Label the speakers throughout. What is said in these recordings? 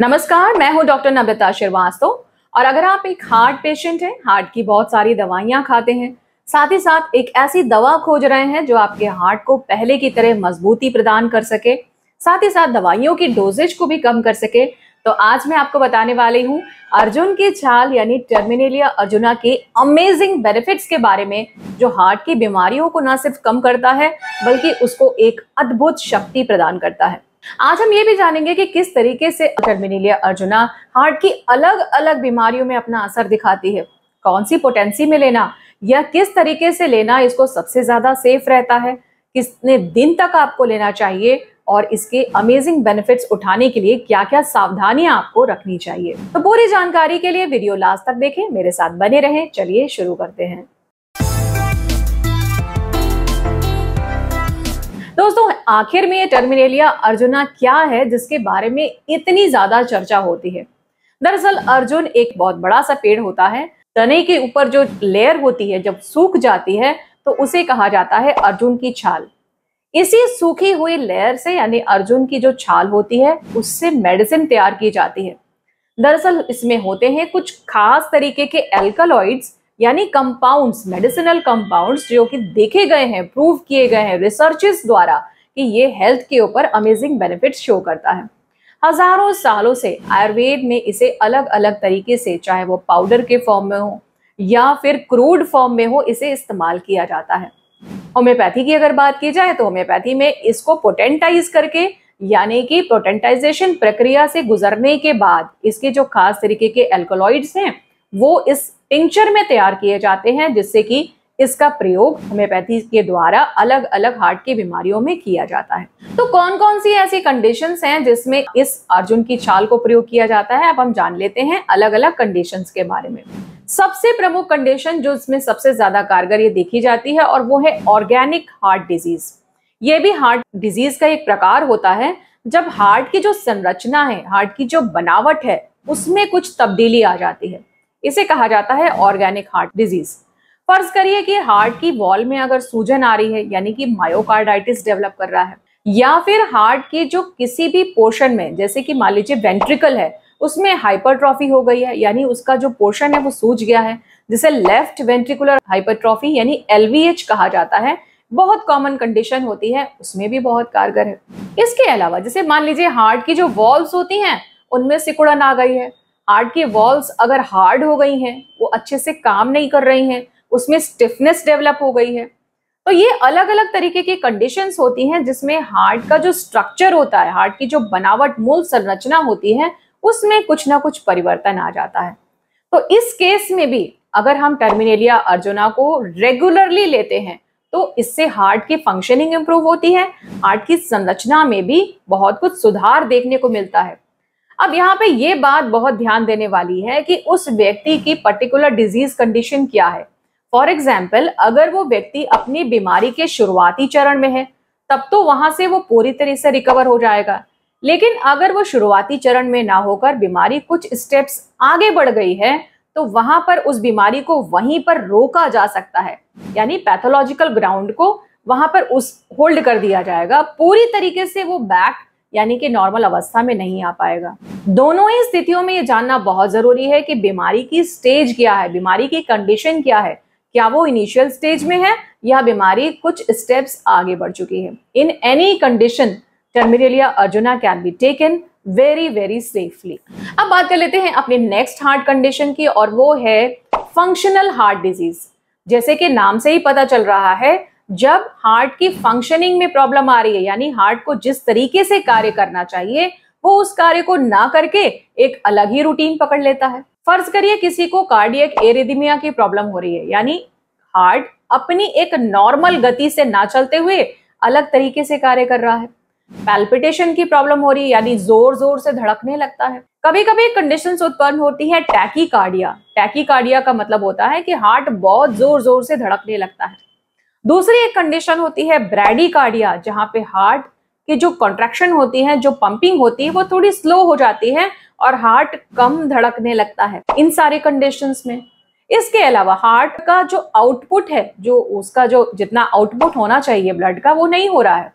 Speaker 1: नमस्कार मैं हूं डॉक्टर नम्रता श्रीवास्तव और अगर आप एक हार्ट पेशेंट हैं हार्ट की बहुत सारी दवाइयां खाते हैं साथ ही साथ एक ऐसी दवा खोज रहे हैं जो आपके हार्ट को पहले की तरह मजबूती प्रदान कर सके साथ ही साथ दवाइयों की डोजेज को भी कम कर सके तो आज मैं आपको बताने वाली हूँ अर्जुन की छाल यानी टर्मिनेलिया अर्जुना के अमेजिंग बेनिफिट्स के बारे में जो हार्ट की बीमारियों को ना सिर्फ कम करता है बल्कि उसको एक अद्भुत शक्ति प्रदान करता है आज हम ये भी जानेंगे कि किस तरीके से टर्मिनेलिया अर्जुना हार्ट की अलग अलग बीमारियों में अपना असर दिखाती है कौन सी पोटेंसी में लेना या किस तरीके से लेना इसको सबसे ज्यादा सेफ रहता है कितने दिन तक आपको लेना चाहिए और इसके अमेजिंग बेनिफिट्स उठाने के लिए क्या क्या सावधानियां आपको रखनी चाहिए तो पूरी जानकारी के लिए वीडियो लास्ट तक देखें मेरे साथ बने रहें चलिए शुरू करते हैं दोस्तों आखिर में ये टर्मिनेलिया अर्जुना क्या है जिसके बारे में इतनी ज्यादा चर्चा होती है दरअसल अर्जुन एक बहुत बड़ा सा पेड़ होता है तने के ऊपर जो लेयर होती है जब सूख जाती है तो उसे कहा जाता है अर्जुन की छाल इसी सूखी हुई लेयर से यानी अर्जुन की जो छाल होती है उससे मेडिसिन तैयार की जाती है दरअसल इसमें होते हैं कुछ खास तरीके के एल्कलॉइड्स यानी कंपाउंड्स मेडिसिनल कंपाउंड्स जो कि देखे गए हैं प्रूव किए गए हैं रिसर्चेस द्वारा कि ये हेल्थ के ऊपर अमेजिंग बेनिफिट्स शो करता है हजारों सालों से आयुर्वेद में इसे अलग अलग तरीके से चाहे वो पाउडर के फॉर्म में हो या फिर क्रूड फॉर्म में हो इसे इस्तेमाल किया जाता है होम्योपैथी की अगर बात की जाए तो होम्योपैथी में इसको पोटेंटाइज करके यानी कि प्रोटेंटाइजेशन प्रक्रिया से गुजरने के बाद इसके जो खास तरीके के एल्कोलॉइड्स हैं वो इस टिंचर में तैयार किए जाते हैं जिससे कि इसका प्रयोग होम्योपैथी के द्वारा अलग अलग हार्ट की बीमारियों में किया जाता है तो कौन कौन सी ऐसी कंडीशन हैं जिसमें इस अर्जुन की छाल को प्रयोग किया जाता है अब हम जान लेते हैं अलग अलग कंडीशन के बारे में सबसे प्रमुख कंडीशन जो इसमें सबसे ज्यादा कारगर ये देखी जाती है और वो है ऑर्गेनिक हार्ट डिजीज ये भी हार्ट डिजीज का एक प्रकार होता है जब हार्ट की जो संरचना है हार्ट की जो बनावट है उसमें कुछ तब्दीली आ जाती है इसे कहा जाता है ऑर्गेनिक हार्ट डिजीज फर्ज करिए कि हार्ट की वॉल में अगर सूजन आ रही है यानी कि मायोकार्डाइटिस डेवलप कर रहा है या फिर हार्ट के जो किसी भी पोर्शन में जैसे कि मान लीजिए वेंट्रिकल है उसमें हाइपरट्रॉफी हो गई है यानी उसका जो पोर्शन है वो सूज गया है जिसे लेफ्ट वेंट्रिकुलर हाइपरट्रॉफी यानी एलवीएच कहा जाता है बहुत कॉमन कंडीशन होती है उसमें भी बहुत कारगर है इसके अलावा जैसे मान लीजिए हार्ट की जो वॉल्स होती हैं उनमें सिकुड़न आ गई है हार्ट के वॉल्स अगर हार्ड हो गई हैं वो अच्छे से काम नहीं कर रही हैं उसमें स्टिफनेस डेवलप हो गई है तो ये अलग अलग तरीके की कंडीशंस होती हैं जिसमें हार्ट का जो स्ट्रक्चर होता है हार्ट की जो बनावट मूल संरचना होती है उसमें कुछ ना कुछ परिवर्तन आ जाता है तो इस केस में भी अगर हम टर्मिनेलिया अर्जुना को रेगुलरली लेते हैं तो इससे हार्ट की फंक्शनिंग इंप्रूव होती है हार्ट की संरचना में भी बहुत कुछ सुधार देखने को मिलता है अब यहाँ पे ये बात बहुत ध्यान देने वाली है कि उस व्यक्ति की पर्टिकुलर डिजीज कंडीशन क्या है फॉर एग्जाम्पल अगर वो व्यक्ति अपनी बीमारी के शुरुआती चरण में है तब तो वहां से वो पूरी तरह से रिकवर हो जाएगा लेकिन अगर वो शुरुआती चरण में ना होकर बीमारी कुछ स्टेप्स आगे बढ़ गई है तो वहां पर उस बीमारी को वहीं पर रोका जा सकता है यानी पैथोलॉजिकल ग्राउंड को वहां पर उस होल्ड कर दिया जाएगा पूरी तरीके से वो बैक यानी कि नॉर्मल अवस्था में नहीं आ पाएगा दोनों ही स्थितियों में ये जानना बहुत जरूरी है कि बीमारी की स्टेज क्या है बीमारी की कंडीशन क्या है क्या वो इनिशियल स्टेज में है या बीमारी कुछ स्टेप्स आगे बढ़ चुकी है in any condition terminalia arjuna can be taken very very safely अब बात कर लेते हैं अपने नेक्स्ट हार्ट कंडीशन की और वो है फंक्शनल हार्ट डिजीज जैसे कि नाम से ही पता चल रहा है जब हार्ट की फंक्शनिंग में प्रॉब्लम आ रही है यानी हार्ट को जिस तरीके से कार्य करना चाहिए वो उस कार्य को ना करके एक अलग ही रूटीन पकड़ लेता है फर्ज करिए किसी को कार्डियक एरिदिमिया की प्रॉब्लम हो रही है यानी हार्ट अपनी एक नॉर्मल गति से ना चलते हुए अलग तरीके से कार्य कर रहा है पैल्पिटेशन की प्रॉब्लम हो रही है यानी जोर जोर से धड़कने लगता है कभी कभी कंडीशंस उत्पन्न होती है टैकी कार्डिया टैकी कार्डिया का मतलब होता है कि हार्ट बहुत जोर जोर से धड़कने लगता है दूसरी एक कंडीशन होती है कार्डिया जहां पे हार्ट की जो कॉन्ट्रेक्शन होती है जो पंपिंग होती है वो थोड़ी स्लो हो जाती है और हार्ट कम धड़कने लगता है इन सारे कंडीशन में इसके अलावा हार्ट का जो आउटपुट है जो उसका जो जितना आउटपुट होना चाहिए ब्लड का वो नहीं हो रहा है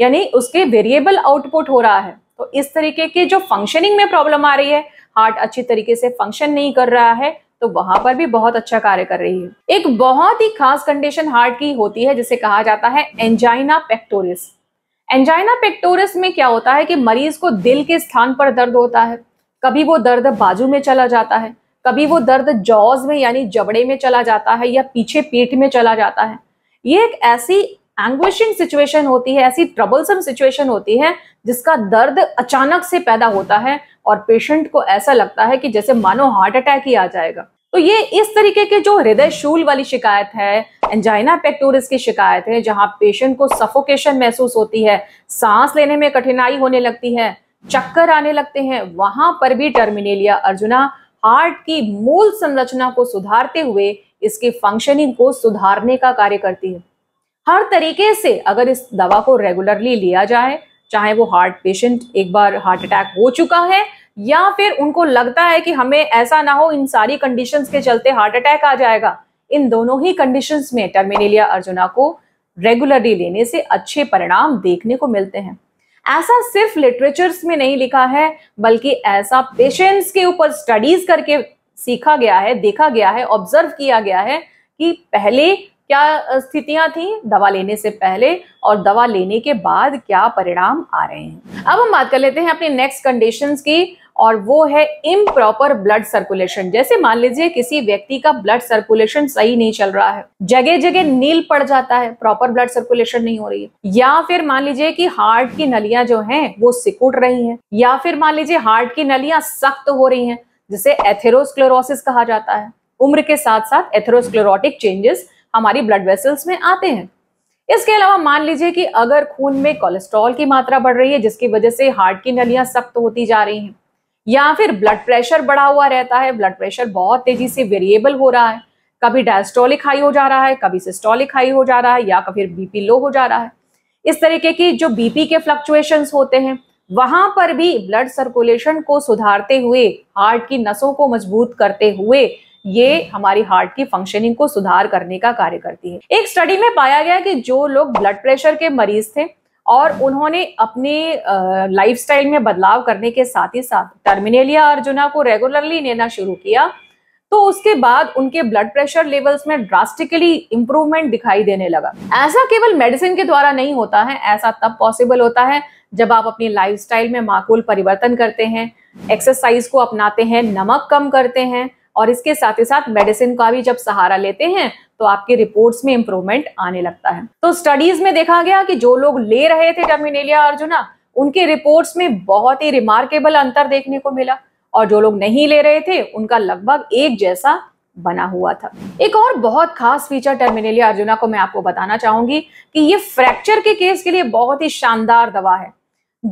Speaker 1: यानी उसके वेरिएबल आउटपुट हो रहा है तो इस तरीके के जो फंक्शनिंग में प्रॉब्लम आ रही है हार्ट अच्छी तरीके से फंक्शन नहीं कर रहा है तो वहां पर भी बहुत अच्छा कार्य कर रही है एक बहुत ही खास कंडीशन हार्ट की होती है जिसे कहा जाता है एंजाइना पेक्टोरिस एंजाइना पेक्टोरिस में क्या होता है कि मरीज को दिल के स्थान पर दर्द होता है कभी वो दर्द बाजू में चला जाता है कभी वो दर्द जॉज में यानी जबड़े में चला जाता है या पीछे पेट में चला जाता है ये एक ऐसी एंग्विशिंग सिचुएशन होती है ऐसी ट्रबलसम सिचुएशन होती है जिसका दर्द अचानक से पैदा होता है और पेशेंट को ऐसा लगता है कि जैसे मानो हार्ट अटैक ही आ जाएगा तो ये इस तरीके के जो हृदय शूल वाली शिकायत है एंजाइना पेक्टोरिस की शिकायत है जहां पेशेंट को सफोकेशन महसूस होती है सांस लेने में कठिनाई होने लगती है चक्कर आने लगते हैं वहां पर भी टर्मिनेलिया अर्जुना हार्ट की मूल संरचना को सुधारते हुए इसके फंक्शनिंग को सुधारने का कार्य करती है हर तरीके से अगर इस दवा को रेगुलरली लिया जाए चाहे वो हार्ट पेशेंट एक बार हार्ट अटैक हो चुका है या फिर उनको लगता है कि हमें ऐसा ना हो इन सारी कंडीशन के चलते हार्ट अटैक आ जाएगा इन दोनों ही कंडीशन में टर्मिनेलिया अर्जुना को रेगुलरली लेने से अच्छे परिणाम देखने को मिलते हैं ऐसा सिर्फ लिटरेचर्स में नहीं लिखा है बल्कि ऐसा पेशेंट्स के ऊपर स्टडीज करके सीखा गया है देखा गया है ऑब्जर्व किया गया है कि पहले क्या स्थितियां थी दवा लेने से पहले और दवा लेने के बाद क्या परिणाम आ रहे हैं अब हम बात कर लेते हैं अपने नेक्स्ट कंडीशंस की और वो है इम प्रॉपर ब्लड सर्कुलेशन जैसे मान लीजिए किसी व्यक्ति का ब्लड सर्कुलेशन सही नहीं चल रहा है जगह जगह नील पड़ जाता है प्रॉपर ब्लड सर्कुलेशन नहीं हो रही है या फिर मान लीजिए कि हार्ट की नलियां जो हैं वो सिकुड़ रही हैं या फिर मान लीजिए हार्ट की नलियां सख्त हो रही हैं जिसे एथेरोस्क्लेरोसिस कहा जाता है उम्र के साथ साथ एथेरोस्क्लेरोटिक चेंजेस हमारी ब्लड वेसल्स में आते हैं इसके अलावा मान लीजिए कि अगर खून में कोलेस्ट्रॉल की मात्रा बढ़ रही है जिसकी वजह से हार्ट की नलियां सख्त होती जा रही हैं या फिर ब्लड प्रेशर बढ़ा हुआ रहता है ब्लड प्रेशर बहुत तेजी से वेरिएबल हो रहा है कभी डायस्टोलिक हाई हो जा रहा है कभी सिस्टोलिक हाई हो जा रहा है या फिर बीपी लो हो जा रहा है इस तरीके की जो बीपी के फ्लक्चुएशन होते हैं वहां पर भी ब्लड सर्कुलेशन को सुधारते हुए हार्ट की नसों को मजबूत करते हुए ये हमारी हार्ट की फंक्शनिंग को सुधार करने का कार्य करती है एक स्टडी में पाया गया कि जो लोग ब्लड प्रेशर के मरीज थे और उन्होंने अपने लाइफ में बदलाव करने के साथ ही साथ टर्मिनेलिया अर्जुना को रेगुलरली लेना शुरू किया तो उसके बाद उनके ब्लड प्रेशर लेवल्स में ड्रास्टिकली इंप्रूवमेंट दिखाई देने लगा ऐसा केवल मेडिसिन के द्वारा नहीं होता है ऐसा तब पॉसिबल होता है जब आप अपनी लाइफस्टाइल में माकूल परिवर्तन करते हैं एक्सरसाइज को अपनाते हैं नमक कम करते हैं और इसके साथ ही साथ मेडिसिन का भी जब सहारा लेते हैं तो आपके रिपोर्ट्स में इंप्रूवमेंट आने लगता है तो स्टडीज में देखा गया कि जो लोग ले रहे थे टर्मिनेलिया अर्जुना उनके रिपोर्ट्स में बहुत ही रिमार्केबल अंतर देखने को मिला और जो लोग नहीं ले रहे थे उनका लगभग एक जैसा बना हुआ था एक और बहुत खास फीचर टर्मिनेलिया अर्जुना को मैं आपको बताना चाहूंगी कि ये फ्रैक्चर के केस के लिए बहुत ही शानदार दवा है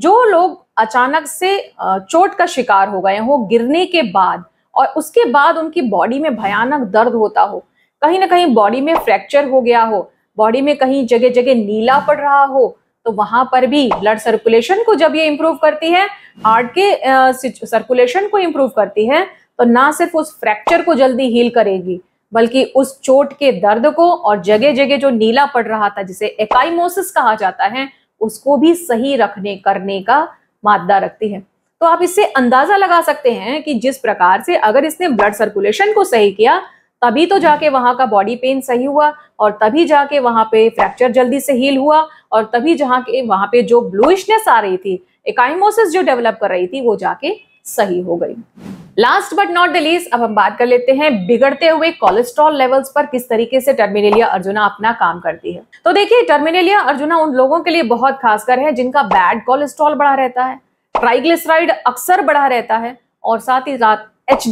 Speaker 1: जो लोग अचानक से चोट का शिकार हो गए हो गिरने के बाद और उसके बाद उनकी बॉडी में भयानक दर्द होता हो कहीं ना कहीं बॉडी में फ्रैक्चर हो गया हो बॉडी में कहीं जगह जगह नीला पड़ रहा हो तो वहां पर भी ब्लड सर्कुलेशन को जब ये इंप्रूव करती है हार्ट के सर्कुलेशन को इंप्रूव करती है तो ना सिर्फ उस फ्रैक्चर को जल्दी हील करेगी बल्कि उस चोट के दर्द को और जगह जगह जो नीला पड़ रहा था जिसे एकाइमोसिस कहा जाता है उसको भी सही रखने करने का मादा रखती है तो आप इससे अंदाजा लगा सकते हैं कि जिस प्रकार से अगर इसने ब्लड सर्कुलेशन को सही किया तभी तो जाके वहां का बॉडी पेन सही हुआ और तभी जाके वहां पे फ्रैक्चर जल्दी से हील हुआ और तभी जहां के वहां पे जो ब्लूइशनेस आ रही थी एकाइमोसिस जो डेवलप कर रही थी वो जाके सही हो गई last but not the least अब हम बात कर लेते हैं बिगड़ते हुए कोलेस्ट्रॉल लेवल्स पर किस तरीके से टर्मिनेलिया अर्जुना अपना काम करती है तो देखिए टर्मिनेलिया अर्जुना उन लोगों के लिए बहुत खासकर है जिनका बैड कोलेस्ट्रॉल बढ़ा रहता है ट्राइग्लिसराइड अक्सर बढ़ा रहता है और साथ ही साथ एच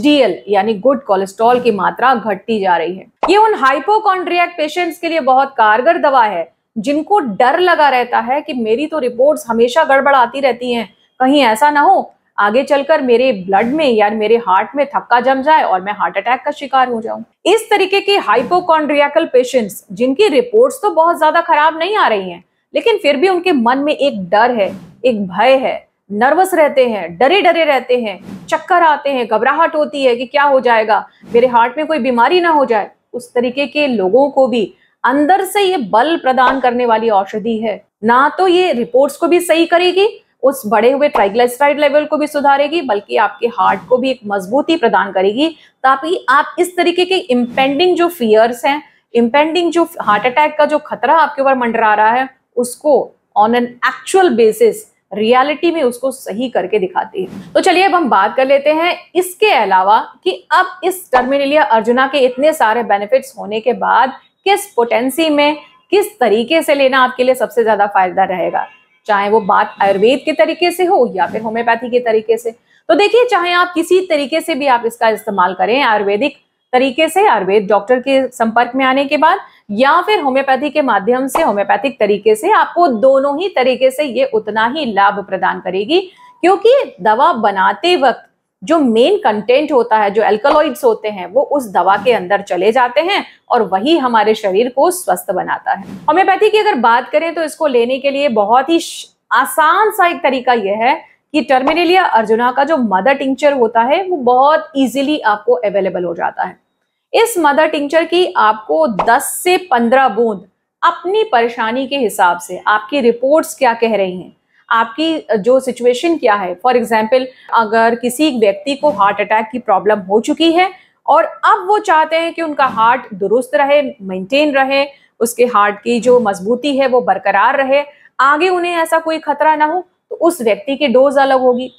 Speaker 1: यानी गुड कोलेस्ट्रॉल की मात्रा घटती जा रही है ये उन हाइपोकॉन्ड्रिया पेशेंट्स के लिए बहुत कारगर दवा है जिनको डर लगा रहता है कि मेरी तो रिपोर्ट्स हमेशा गड़बड़ आती रहती हैं कहीं ऐसा ना हो आगे चलकर मेरे ब्लड में या मेरे हार्ट में थक्का जम जाए और मैं हार्ट अटैक का शिकार हो जाऊं इस तरीके के हाइपोकॉन्ड्रियाकल पेशेंट्स जिनकी रिपोर्ट्स तो बहुत ज्यादा खराब नहीं आ रही हैं लेकिन फिर भी उनके मन में एक डर है एक भय है नर्वस रहते हैं डरे डरे रहते हैं चक्कर आते हैं घबराहट होती है कि क्या हो जाएगा मेरे हार्ट में कोई बीमारी ना हो जाए उस तरीके के लोगों को भी अंदर से ये बल प्रदान करने वाली औषधि है ना तो ये रिपोर्ट्स को भी सही करेगी उस बढ़े हुए ट्राइग्लिसराइड लेवल को भी सुधारेगी बल्कि आपके हार्ट को भी एक मजबूती प्रदान करेगी ताकि आप इस तरीके के इम्पेंडिंग जो फियर्स हैं इम्पेंडिंग जो हार्ट अटैक का जो खतरा आपके ऊपर मंडरा रहा है उसको on an actual basis reality में उसको सही करके दिखाती है तो चलिए अब हम बात कर लेते हैं इसके अलावा कि अब इस टर्मिनलिया अर्जुना के इतने सारे बेनिफिट्स होने के बाद किस पोटेंसी में किस तरीके से लेना आपके लिए सबसे ज्यादा फायदा रहेगा चाहे वो बात आयुर्वेद के तरीके से हो या फिर होम्योपैथी के तरीके से तो देखिए चाहे आप किसी तरीके से भी आप इसका इस्तेमाल करें आयुर्वेदिक तरीके से आयुर्वेद डॉक्टर के संपर्क में आने के बाद या फिर होम्योपैथी के माध्यम से होम्योपैथिक तरीके से आपको दोनों ही तरीके से ये उतना ही लाभ प्रदान करेगी क्योंकि दवा बनाते वक्त जो मेन कंटेंट होता है जो एल्कोलॉइड्स होते हैं वो उस दवा के अंदर चले जाते हैं और वही हमारे शरीर को स्वस्थ बनाता है होम्योपैथी की अगर बात करें तो इसको लेने के लिए बहुत ही आसान सा एक तरीका यह है कि टर्मिनेलिया अर्जुना का जो मदर टिंचर होता है वो बहुत इजीली आपको अवेलेबल हो जाता है इस मदर टिंचर की आपको 10 से 15 बूंद अपनी परेशानी के हिसाब से आपकी रिपोर्ट्स क्या कह रही हैं आपकी जो सिचुएशन क्या है फॉर एग्जाम्पल अगर किसी व्यक्ति को हार्ट अटैक की प्रॉब्लम हो चुकी है और अब वो चाहते हैं कि उनका हार्ट दुरुस्त रहे मेंटेन रहे उसके हार्ट की जो मजबूती है वो बरकरार रहे आगे उन्हें ऐसा कोई खतरा ना हो तो उस व्यक्ति की डोज अलग होगी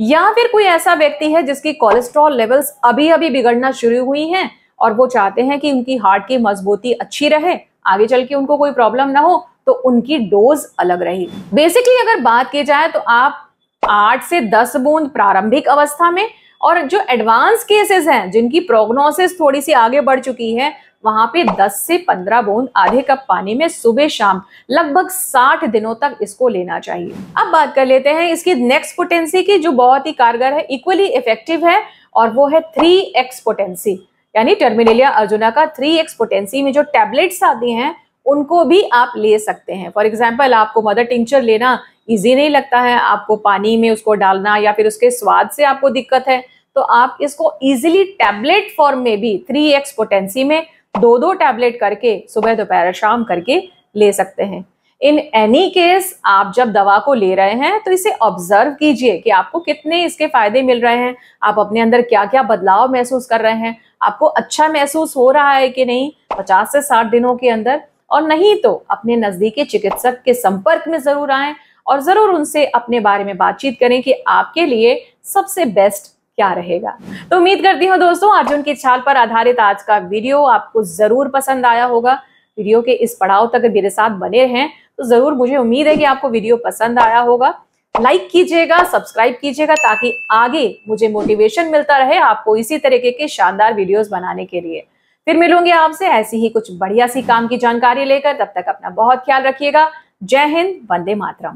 Speaker 1: या फिर कोई ऐसा व्यक्ति है जिसकी कोलेस्ट्रॉल लेवल्स अभी अभी बिगड़ना शुरू हुई हैं और वो चाहते हैं कि उनकी हार्ट की मजबूती अच्छी रहे आगे चल के उनको कोई प्रॉब्लम ना हो तो उनकी डोज अलग रही बेसिकली अगर बात की जाए तो आप आठ से दस बूंद प्रारंभिक अवस्था में और जो एडवांस केसेस हैं जिनकी प्रोग्नोसिस थोड़ी सी आगे बढ़ चुकी है वहां पे 10 से 15 बूंद आधे कप पानी में सुबह शाम लगभग 60 दिनों तक इसको लेना चाहिए अब बात कर लेते हैं इसकी नेक्स्ट पोटेंसी की जो बहुत ही कारगर है इक्वली इफेक्टिव है और वो है थ्री एक्स पोटेंसी यानी टर्मिनेलिया अर्जुना का थ्री एक्स पोटेंसी में जो टैबलेट्स आती हैं उनको भी आप ले सकते हैं फॉर एग्जाम्पल आपको मदर टिंचर लेना ईजी नहीं लगता है आपको पानी में उसको डालना या फिर उसके स्वाद से आपको दिक्कत है तो आप इसको इजिली टैबलेट फॉर्म में भी थ्री एक्स पोटेंसी में दो दो टैबलेट करके सुबह दोपहर शाम करके ले सकते हैं इन एनी केस आप जब दवा को ले रहे हैं तो इसे ऑब्जर्व कीजिए कि आपको कितने इसके फायदे मिल रहे हैं आप अपने अंदर क्या क्या बदलाव महसूस कर रहे हैं आपको अच्छा महसूस हो रहा है कि नहीं पचास से साठ दिनों के अंदर और नहीं तो अपने नजदीकी चिकित्सक के संपर्क में जरूर आए और जरूर उनसे अपने बारे में बातचीत करें कि आपके लिए सबसे बेस्ट क्या रहेगा तो उम्मीद करती हूँ दोस्तों अर्जुन की छाल पर आधारित आज का वीडियो आपको जरूर पसंद आया होगा वीडियो के इस पड़ाव तक मेरे साथ बने रहें तो जरूर मुझे उम्मीद है कि आपको वीडियो पसंद आया होगा लाइक कीजिएगा सब्सक्राइब कीजिएगा ताकि आगे मुझे मोटिवेशन मिलता रहे आपको इसी तरीके के शानदार वीडियोस बनाने के लिए फिर मिलूंगी आपसे ऐसी ही कुछ बढ़िया सी काम की जानकारी लेकर तब तक अपना बहुत ख्याल रखिएगा जय हिंद वंदे मातरम